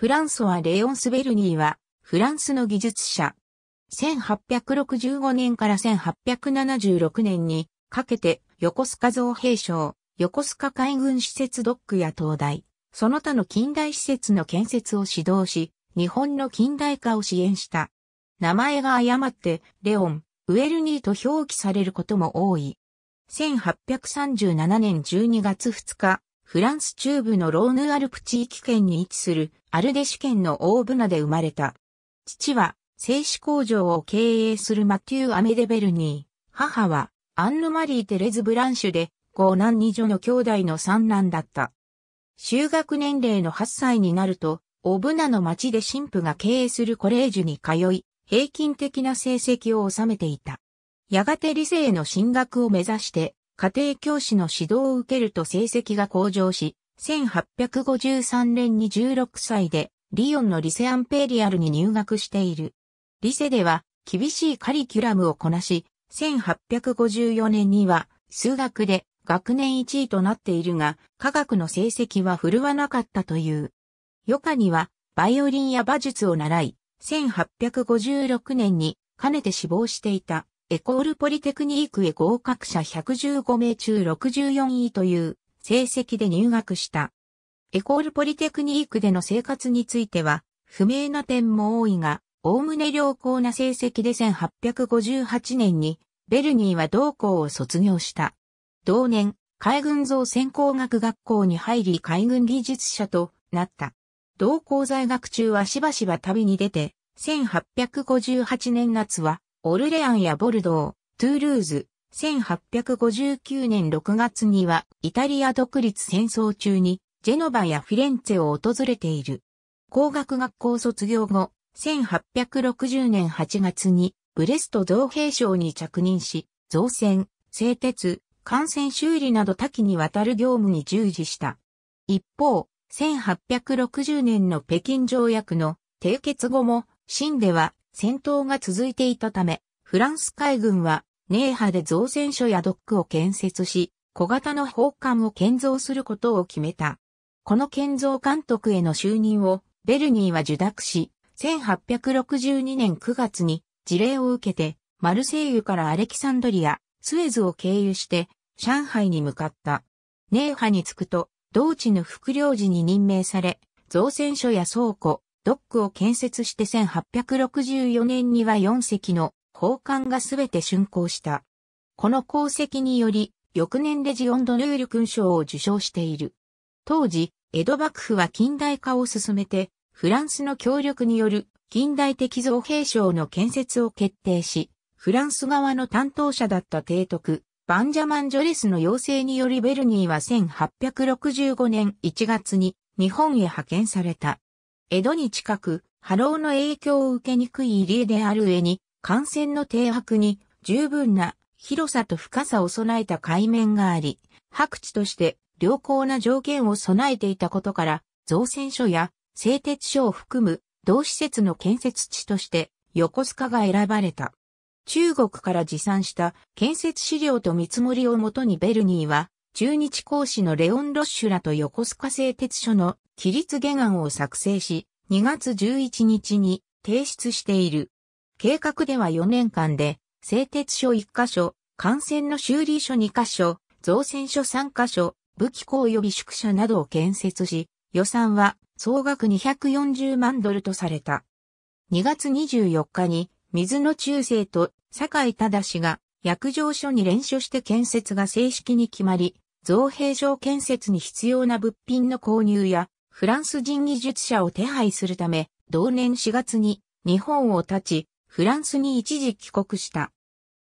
フランソワ・レオンス・ベルニーは、フランスの技術者。1865年から1876年にかけて、横須賀造兵省、横須賀海軍施設ドックや灯台、その他の近代施設の建設を指導し、日本の近代化を支援した。名前が誤って、レオン、ウェルニーと表記されることも多い。1837年12月2日、フランス中部のローヌアルプ地域圏に位置するアルデシュ県の大ブナで生まれた。父は製紙工場を経営するマティュー・アメデ・ベルニー。母はアンヌ・マリー・テレズ・ブランシュで高男二女の兄弟の三男だった。就学年齢の8歳になると、オブナの町で神父が経営するコレージュに通い、平均的な成績を収めていた。やがて理性の進学を目指して、家庭教師の指導を受けると成績が向上し、1853年に16歳で、リヨンのリセアンペリアルに入学している。リセでは、厳しいカリキュラムをこなし、1854年には、数学で学年1位となっているが、科学の成績は振るわなかったという。余暇には、バイオリンや馬術を習い、1856年に、かねて死亡していた。エコールポリテクニークへ合格者115名中64位という成績で入学した。エコールポリテクニークでの生活については、不明な点も多いが、おおむね良好な成績で1858年に、ベルニーは同校を卒業した。同年、海軍造船工学学校に入り海軍技術者となった。同校在学中はしばしば旅に出て、1858年夏はオルレアンやボルドー、トゥールーズ、1859年6月にはイタリア独立戦争中にジェノバやフィレンツェを訪れている。工学学校卒業後、1860年8月にブレスト造兵省に着任し、造船、製鉄、艦船修理など多岐にわたる業務に従事した。一方、1860年の北京条約の締結後も、新では戦闘が続いていたため、フランス海軍は、ネーハで造船所やドックを建設し、小型の砲艦を建造することを決めた。この建造監督への就任を、ベルニーは受諾し、1862年9月に事例を受けて、マルセイユからアレキサンドリア、スエズを経由して、上海に向かった。ネーハに着くと、同地の副領事に任命され、造船所や倉庫、ドックを建設して1864年には4隻の砲艦がすべて竣工した。この功績により、翌年レジオンド・ヌール勲章を受章している。当時、江戸幕府は近代化を進めて、フランスの協力による近代的造兵省の建設を決定し、フランス側の担当者だった提督、バンジャマン・ジョレスの要請によりベルニーは1865年1月に日本へ派遣された。江戸に近く、波浪の影響を受けにくい入江である上に、幹線の停泊に十分な広さと深さを備えた海面があり、白地として良好な条件を備えていたことから、造船所や製鉄所を含む同施設の建設地として横須賀が選ばれた。中国から持参した建設資料と見積もりをもとにベルニーは中日講師のレオン・ロッシュらと横須賀製鉄所の規律原案を作成し、2月11日に提出している。計画では4年間で、製鉄所1カ所、幹線の修理所2カ所、造船所3カ所、武器庫及び宿舎などを建設し、予算は総額240万ドルとされた。2月24日に水野中世と酒井忠氏が薬場所に連署して建設が正式に決まり、造幣場建設に必要な物品の購入や、フランス人技術者を手配するため、同年4月に日本を立ち、フランスに一時帰国した。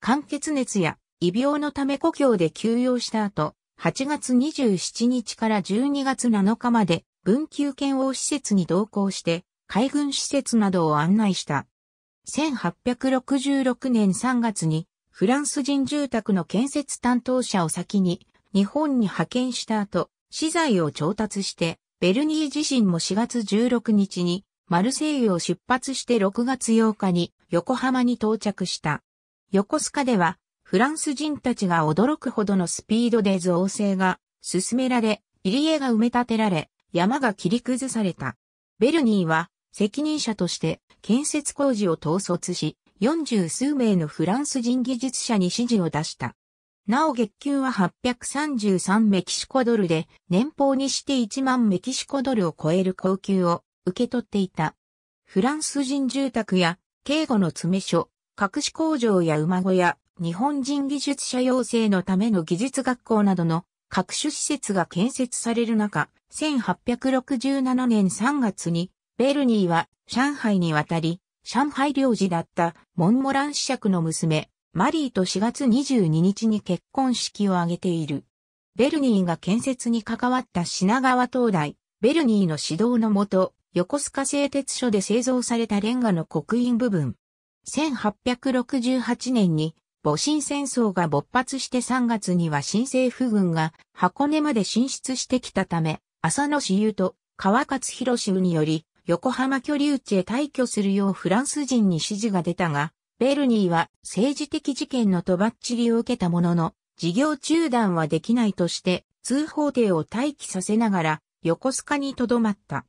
間欠熱や異病のため故郷で休養した後、8月27日から12月7日まで文久検王施設に同行して、海軍施設などを案内した。1866年3月にフランス人住宅の建設担当者を先に日本に派遣した後、資材を調達して、ベルニー自身も4月16日にマルセイユを出発して6月8日に横浜に到着した。横須賀ではフランス人たちが驚くほどのスピードで造成が進められ、入り江が埋め立てられ、山が切り崩された。ベルニーは責任者として建設工事を統率し、40数名のフランス人技術者に指示を出した。なお月給は833メキシコドルで、年俸にして1万メキシコドルを超える高給を受け取っていた。フランス人住宅や、警護の詰め所、隠し工場や馬小屋、日本人技術者養成のための技術学校などの各種施設が建設される中、1867年3月に、ベルニーは上海に渡り、上海領事だったモンモラン子爵の娘、マリーと4月22日に結婚式を挙げている。ベルニーが建設に関わった品川灯台、ベルニーの指導のもと、横須賀製鉄所で製造されたレンガの刻印部分。1868年に、戊辰戦争が勃発して3月には新政府軍が箱根まで進出してきたため、浅野市優と川勝博氏により、横浜居留地へ退去するようフランス人に指示が出たが、ベルニーは政治的事件のとばっちりを受けたものの、事業中断はできないとして、通報艇を待機させながら、横須賀に留まった。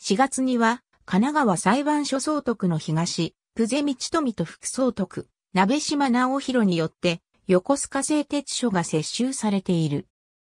4月には、神奈川裁判所総督の東、久世道富と副総督、鍋島直弘によって、横須賀製鉄所が接収されている。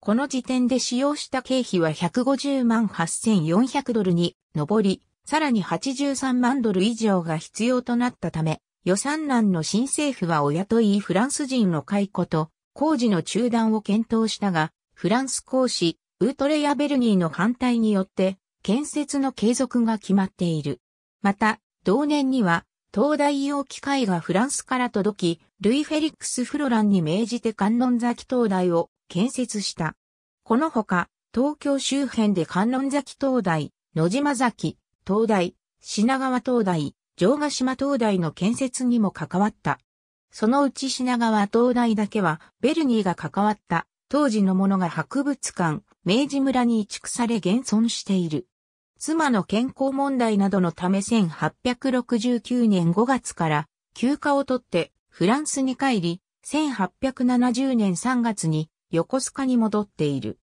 この時点で使用した経費は150万8400ドルに上り、さらに83万ドル以上が必要となったため、予算難の新政府は親といいフランス人の解雇と工事の中断を検討したが、フランス公使、ウートレやベルニーの反対によって、建設の継続が決まっている。また、同年には、東大用機械がフランスから届き、ルイ・フェリックス・フロランに命じて観音崎灯台を建設した。このほか、東京周辺で観音崎灯台、野島崎、灯台、品川灯台、城ヶ島灯台の建設にも関わった。そのうち品川灯台だけは、ベルニーが関わった、当時のものが博物館、明治村に移築され現存している。妻の健康問題などのため1869年5月から休暇を取ってフランスに帰り、1870年3月に横須賀に戻っている。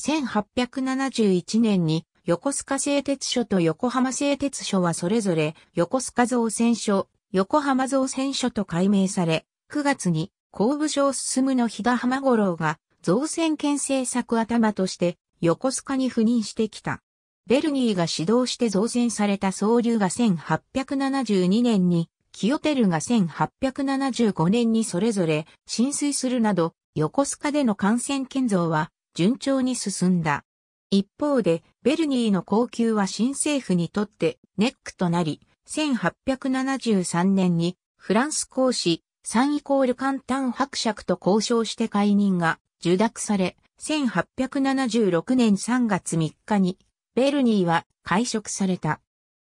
1871年に横須賀製鉄所と横浜製鉄所はそれぞれ横須賀造船所、横浜造船所と改名され、9月に工部省進むの日田浜五郎が造船県政策頭として横須賀に赴任してきた。ベルギーが指導して造船された総流が1872年に、キヨテルが1875年にそれぞれ浸水するなど、横須賀での幹線建造は順調に進んだ。一方で、ベルニーの高級は新政府にとってネックとなり、1873年にフランス公使、サンイコール簡単伯爵と交渉して解任が受諾され、1876年3月3日に、ベルニーは解職された。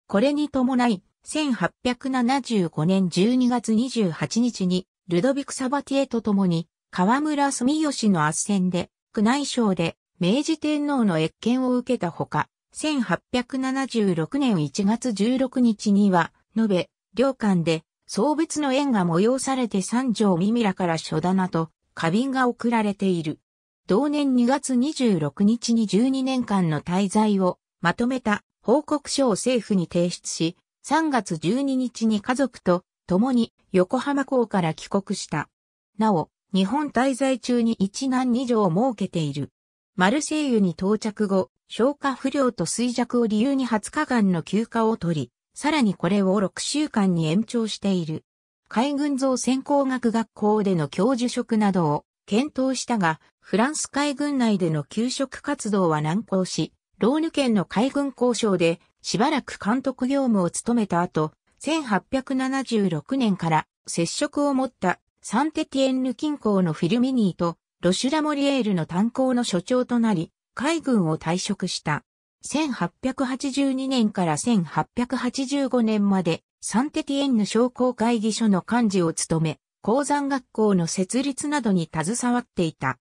これに伴い、1875年12月28日に、ルドビク・サバティエと共に、河村住吉の斡旋で、宮内省で明治天皇の越見を受けたほか、1876年1月16日には、延べ、両館で、送別の縁が催されて三条三らから書棚と、花瓶が送られている。同年2月26日に12年間の滞在をまとめた報告書を政府に提出し、3月12日に家族と共に横浜港から帰国した。なお、日本滞在中に一男二女を設けている。マルセイユに到着後、消化不良と衰弱を理由に20日間の休暇を取り、さらにこれを6週間に延長している。海軍造船工学学校での教授職などを検討したが、フランス海軍内での給食活動は難航し、ローヌ県の海軍交渉でしばらく監督業務を務めた後、1876年から接触を持ったサンテティエンヌ近郊のフィルミニーとロシュラ・モリエールの炭鉱の所長となり、海軍を退職した。1882年から1885年まで、サンテティエンヌ商工会議所の幹事を務め、鉱山学校の設立などに携わっていた。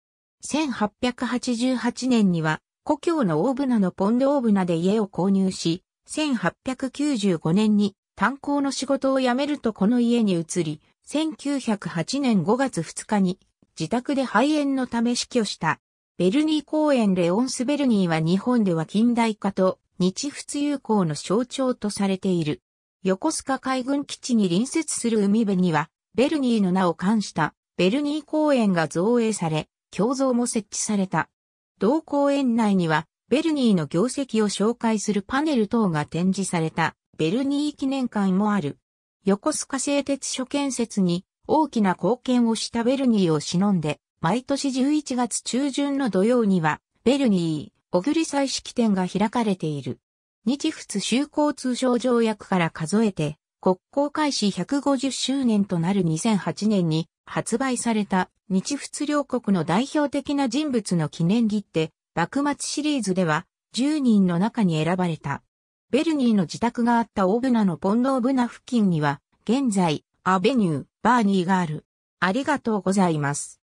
1888年には、故郷の大船のポンド大船で家を購入し、1895年に炭鉱の仕事を辞めるとこの家に移り、1908年5月2日に自宅で肺炎のため死去した。ベルニー公園レオンス・ベルニーは日本では近代化と日仏友好の象徴とされている。横須賀海軍基地に隣接する海辺には、ベルニーの名を冠したベルニー公園が造営され、胸像も設置された。同公園内には、ベルニーの業績を紹介するパネル等が展示された、ベルニー記念館もある。横須賀製鉄所建設に大きな貢献をしたベルニーを忍んで、毎年11月中旬の土曜には、ベルニー、小栗祭式典が開かれている。日仏修好通商条約から数えて、国交開始150周年となる2008年に発売された日仏両国の代表的な人物の記念切手、幕末シリーズでは10人の中に選ばれた。ベルニーの自宅があったオブナのポンドオブナ付近には、現在、アベニュー、バーニーガール。ありがとうございます。